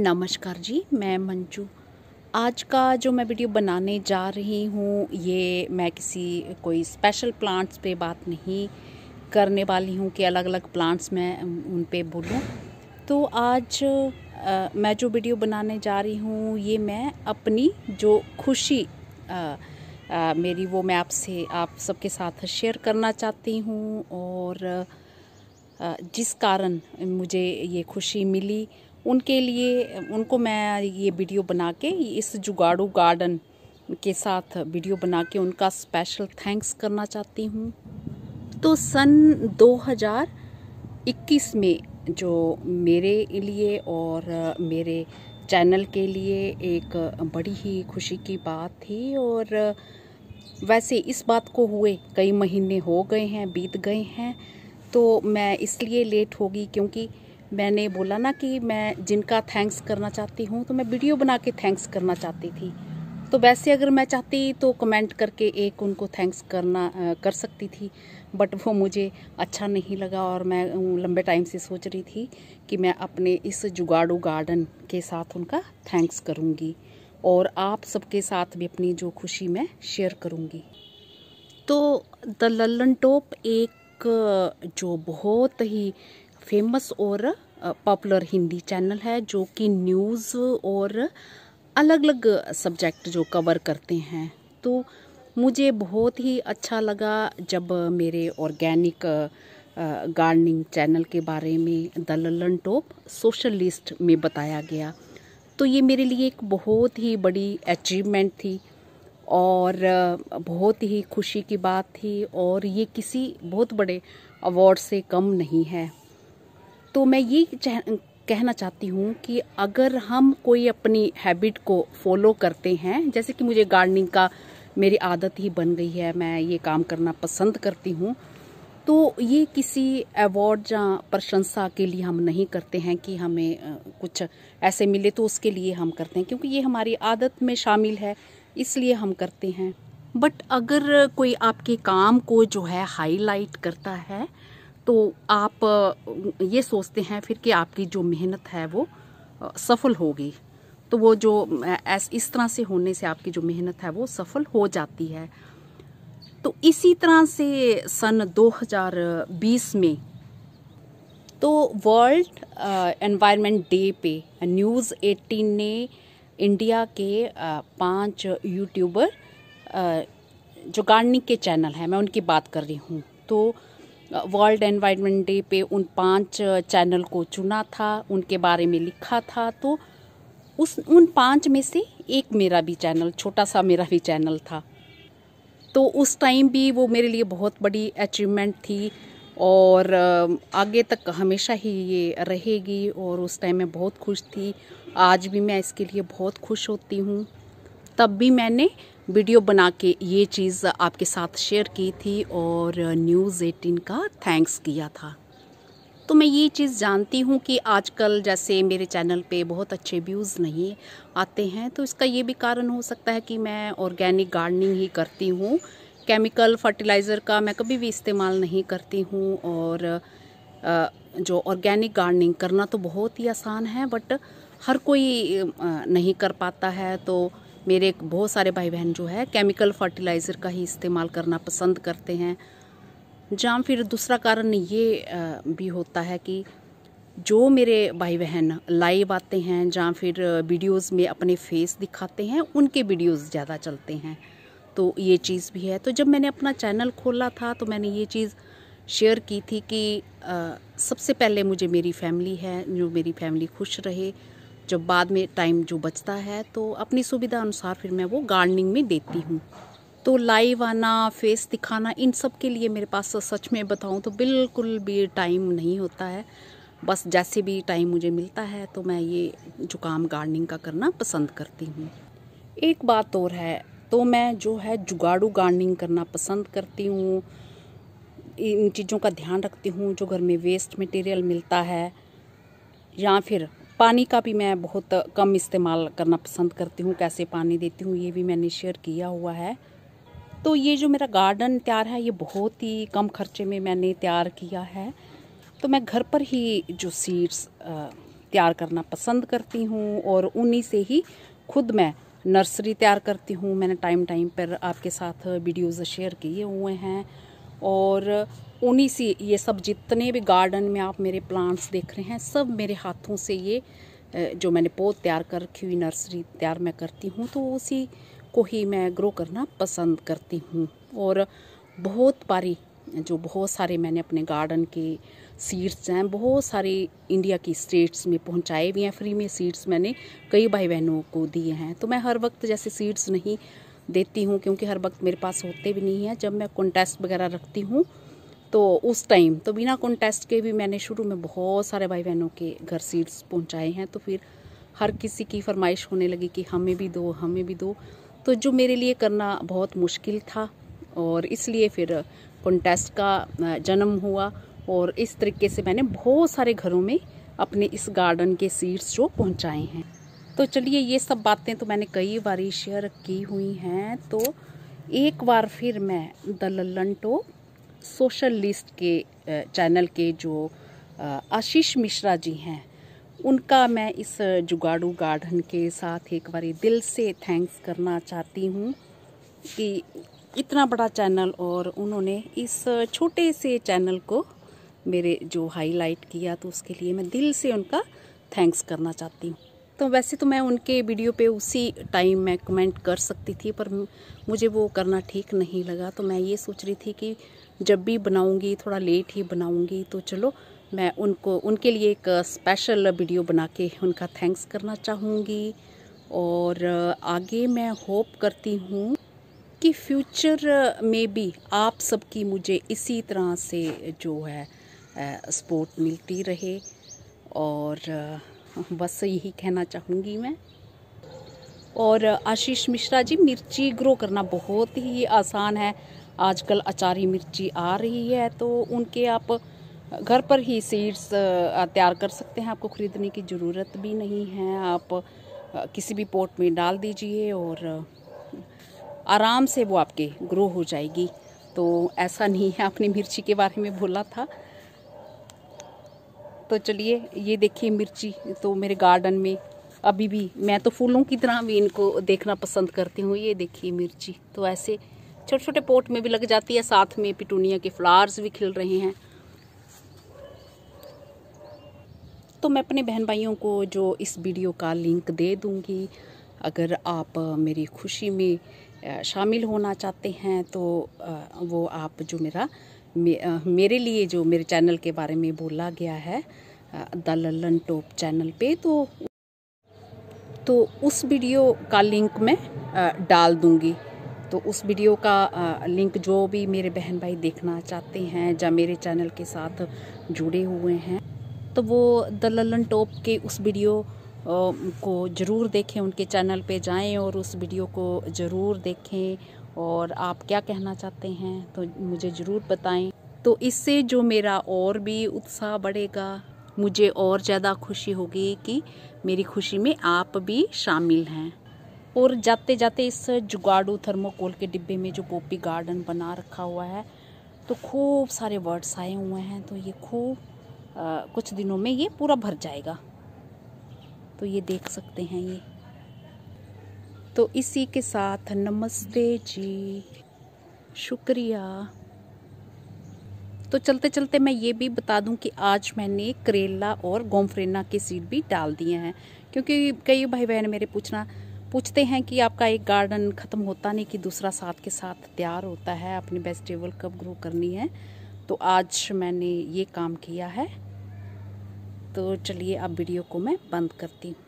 नमस्कार जी मैं मंजू आज का जो मैं वीडियो बनाने जा रही हूँ ये मैं किसी कोई स्पेशल प्लांट्स पे बात नहीं करने वाली हूँ कि अलग अलग प्लांट्स मैं उन पे बोलूँ तो आज आ, मैं जो वीडियो बनाने जा रही हूँ ये मैं अपनी जो खुशी आ, आ, मेरी वो मैं आपसे आप, आप सबके साथ शेयर करना चाहती हूँ और जिस कारण मुझे ये खुशी मिली उनके लिए उनको मैं ये वीडियो बना के इस जुगाड़ू गार्डन के साथ वीडियो बना के उनका स्पेशल थैंक्स करना चाहती हूँ तो सन 2021 में जो मेरे लिए और मेरे चैनल के लिए एक बड़ी ही खुशी की बात थी और वैसे इस बात को हुए कई महीने हो गए हैं बीत गए हैं तो मैं इसलिए लेट होगी क्योंकि मैंने बोला ना कि मैं जिनका थैंक्स करना चाहती हूँ तो मैं वीडियो बना के थैंक्स करना चाहती थी तो वैसे अगर मैं चाहती तो कमेंट करके एक उनको थैंक्स करना कर सकती थी बट वो मुझे अच्छा नहीं लगा और मैं लंबे टाइम से सोच रही थी कि मैं अपने इस जुगाड़ू गार्डन के साथ उनका थैंक्स करूँगी और आप सबके साथ भी अपनी जो खुशी मैं शेयर करूँगी तो द लल्लन टॉप एक जो बहुत ही फेमस और पॉपुलर हिंदी चैनल है जो कि न्यूज़ और अलग अलग सब्जेक्ट जो कवर करते हैं तो मुझे बहुत ही अच्छा लगा जब मेरे ऑर्गेनिक गार्डनिंग चैनल के बारे में the Lallantop social list में बताया गया तो ये मेरे लिए एक बहुत ही बड़ी अचीवमेंट थी और बहुत ही खुशी की बात थी और ये किसी बहुत बड़े अवार्ड से कम नहीं है तो मैं ये कहना चाहती हूँ कि अगर हम कोई अपनी हैबिट को फॉलो करते हैं जैसे कि मुझे गार्डनिंग का मेरी आदत ही बन गई है मैं ये काम करना पसंद करती हूँ तो ये किसी अवार्ड या प्रशंसा के लिए हम नहीं करते हैं कि हमें कुछ ऐसे मिले तो उसके लिए हम करते हैं क्योंकि ये हमारी आदत में शामिल है इसलिए हम करते हैं बट अगर कोई आपके काम को जो है हाईलाइट करता है तो आप ये सोचते हैं फिर कि आपकी जो मेहनत है वो सफल होगी तो वो जो इस तरह से होने से आपकी जो मेहनत है वो सफल हो जाती है तो इसी तरह से सन 2020 में तो वर्ल्ड एनवायरनमेंट डे पे न्यूज़ 18 ने इंडिया के पांच यूट्यूबर जो गार्डनिंग के चैनल हैं मैं उनकी बात कर रही हूँ तो वर्ल्ड एनवायरनमेंट डे पे उन पांच चैनल को चुना था उनके बारे में लिखा था तो उस उन पांच में से एक मेरा भी चैनल छोटा सा मेरा भी चैनल था तो उस टाइम भी वो मेरे लिए बहुत बड़ी अचीवमेंट थी और आगे तक हमेशा ही ये रहेगी और उस टाइम मैं बहुत खुश थी आज भी मैं इसके लिए बहुत खुश होती हूँ तब भी मैंने वीडियो बना के ये चीज़ आपके साथ शेयर की थी और न्यूज़ एटीन का थैंक्स किया था तो मैं ये चीज़ जानती हूँ कि आजकल जैसे मेरे चैनल पे बहुत अच्छे व्यूज़ नहीं आते हैं तो इसका ये भी कारण हो सकता है कि मैं ऑर्गेनिक गार्डनिंग ही करती हूँ केमिकल फर्टिलाइज़र का मैं कभी भी इस्तेमाल नहीं करती हूँ और जो ऑर्गेनिक गार्डनिंग करना तो बहुत ही आसान है बट हर कोई नहीं कर पाता है तो मेरे बहुत सारे भाई बहन जो है केमिकल फर्टिलाइज़र का ही इस्तेमाल करना पसंद करते हैं जहाँ फिर दूसरा कारण ये भी होता है कि जो मेरे भाई बहन लाइव आते हैं जहाँ फिर वीडियोस में अपने फेस दिखाते हैं उनके वीडियोस ज़्यादा चलते हैं तो ये चीज़ भी है तो जब मैंने अपना चैनल खोला था तो मैंने ये चीज़ शेयर की थी कि आ, सबसे पहले मुझे मेरी फैमिली है जो मेरी फैमिली खुश रहे जब बाद में टाइम जो बचता है तो अपनी सुविधा अनुसार फिर मैं वो गार्डनिंग में देती हूँ तो लाइव आना फेस दिखाना इन सब के लिए मेरे पास सच में बताऊँ तो बिल्कुल भी टाइम नहीं होता है बस जैसे भी टाइम मुझे मिलता है तो मैं ये जो काम गार्डनिंग का करना पसंद करती हूँ एक बात और है तो मैं जो है जुगाड़ू गार्डनिंग करना पसंद करती हूँ इन चीज़ों का ध्यान रखती हूँ जो घर में वेस्ट मटेरियल मिलता है या फिर पानी का भी मैं बहुत कम इस्तेमाल करना पसंद करती हूँ कैसे पानी देती हूँ ये भी मैंने शेयर किया हुआ है तो ये जो मेरा गार्डन तैयार है ये बहुत ही कम खर्चे में मैंने तैयार किया है तो मैं घर पर ही जो सीड्स तैयार करना पसंद करती हूँ और उन्हीं से ही खुद मैं नर्सरी तैयार करती हूँ मैंने टाइम टाइम पर आपके साथ वीडियोज़ शेयर किए हुए हैं और उन्हीं से ये सब जितने भी गार्डन में आप मेरे प्लांट्स देख रहे हैं सब मेरे हाथों से ये जो मैंने पौध तैयार कर रखी हुई नर्सरी तैयार मैं करती हूँ तो उसी को ही मैं ग्रो करना पसंद करती हूँ और बहुत बारी जो बहुत सारे मैंने अपने गार्डन के सीड्स हैं बहुत सारे इंडिया की स्टेट्स में पहुंचाए भी हैं फ्री में सीड्स मैंने कई भाई बहनों को दिए हैं तो मैं हर वक्त जैसे सीड्स नहीं देती हूँ क्योंकि हर वक्त मेरे पास होते भी नहीं हैं जब मैं कॉन्टेस्ट वगैरह रखती हूँ तो उस टाइम तो बिना कॉन्टेस्ट के भी मैंने शुरू में बहुत सारे भाई बहनों के घर सीड्स पहुंचाए हैं तो फिर हर किसी की फरमाइश होने लगी कि हमें भी दो हमें भी दो तो जो मेरे लिए करना बहुत मुश्किल था और इसलिए फिर कॉन्टेस्ट का जन्म हुआ और इस तरीके से मैंने बहुत सारे घरों में अपने इस गार्डन के सीड्स जो पहुँचाए हैं तो चलिए ये सब बातें तो मैंने कई बार शेयर की हुई हैं तो एक बार फिर मैं the Lallantop social list के चैनल के जो आशीष मिश्रा जी हैं उनका मैं इस जुगाड़ू गार्डन के साथ एक बार दिल से थैंक्स करना चाहती हूँ कि इतना बड़ा चैनल और उन्होंने इस छोटे से चैनल को मेरे जो हाईलाइट किया तो उसके लिए मैं दिल से उनका थैंक्स करना चाहती हूँ तो वैसे तो मैं उनके वीडियो पे उसी टाइम मैं कमेंट कर सकती थी पर मुझे वो करना ठीक नहीं लगा तो मैं ये सोच रही थी कि जब भी बनाऊँगी थोड़ा लेट ही बनाऊँगी तो चलो मैं उनको उनके लिए एक स्पेशल वीडियो बना के उनका थैंक्स करना चाहूँगी और आगे मैं होप करती हूँ कि फ्यूचर में भी आप सबकी मुझे इसी तरह से जो है सपोर्ट मिलती रहे और बस यही कहना चाहूँगी मैं और आशीष मिश्रा जी मिर्ची ग्रो करना बहुत ही आसान है आजकल अचारी मिर्ची आ रही है तो उनके आप घर पर ही सीड्स तैयार कर सकते हैं आपको ख़रीदने की ज़रूरत भी नहीं है आप किसी भी पोट में डाल दीजिए और आराम से वो आपके ग्रो हो जाएगी तो ऐसा नहीं है आपने मिर्ची के बारे में बोला था तो चलिए ये देखिए मिर्ची तो मेरे गार्डन में अभी भी मैं तो फूलों की तरह भी इनको देखना पसंद करती हूँ ये देखिए मिर्ची तो ऐसे छोटे छोटे पोट में भी लग जाती है साथ में पिटूनिया के फ्लावर्स भी खिल रहे हैं तो मैं अपने बहन भाइयों को जो इस वीडियो का लिंक दे दूँगी अगर आप मेरी खुशी में शामिल होना चाहते हैं तो वो आप जो मेरा मे, मेरे लिए जो मेरे चैनल के बारे में बोला गया है द लल्लन टॉप चैनल पे तो तो उस वीडियो का लिंक मैं डाल दूँगी तो उस वीडियो का लिंक जो भी मेरे बहन भाई देखना चाहते हैं या मेरे चैनल के साथ जुड़े हुए हैं तो वो द लल्लन टॉप के उस वीडियो को ज़रूर देखें उनके चैनल पे जाएं और उस वीडियो को ज़रूर देखें और आप क्या कहना चाहते हैं तो मुझे ज़रूर बताएं तो इससे जो मेरा और भी उत्साह बढ़ेगा मुझे और ज़्यादा खुशी होगी कि मेरी खुशी में आप भी शामिल हैं और जाते जाते इस जुगाड़ू थर्मोकोल के डिब्बे में जो पोपी गार्डन बना रखा हुआ है तो खूब सारे वर्ड्स आए हुए हैं तो ये खूब कुछ दिनों में ये पूरा भर जाएगा तो ये देख सकते हैं ये तो इसी के साथ नमस्ते जी शुक्रिया तो चलते चलते मैं ये भी बता दूं कि आज मैंने करेला और गोमफ्रेना के सीड भी डाल दिए हैं क्योंकि कई भाई बहन मेरे पूछना पूछते हैं कि आपका एक गार्डन ख़त्म होता नहीं कि दूसरा साथ के साथ तैयार होता है अपनी वेजिटेबल कब ग्रो करनी है तो आज मैंने ये काम किया है तो चलिए अब वीडियो को मैं बंद करती हूँ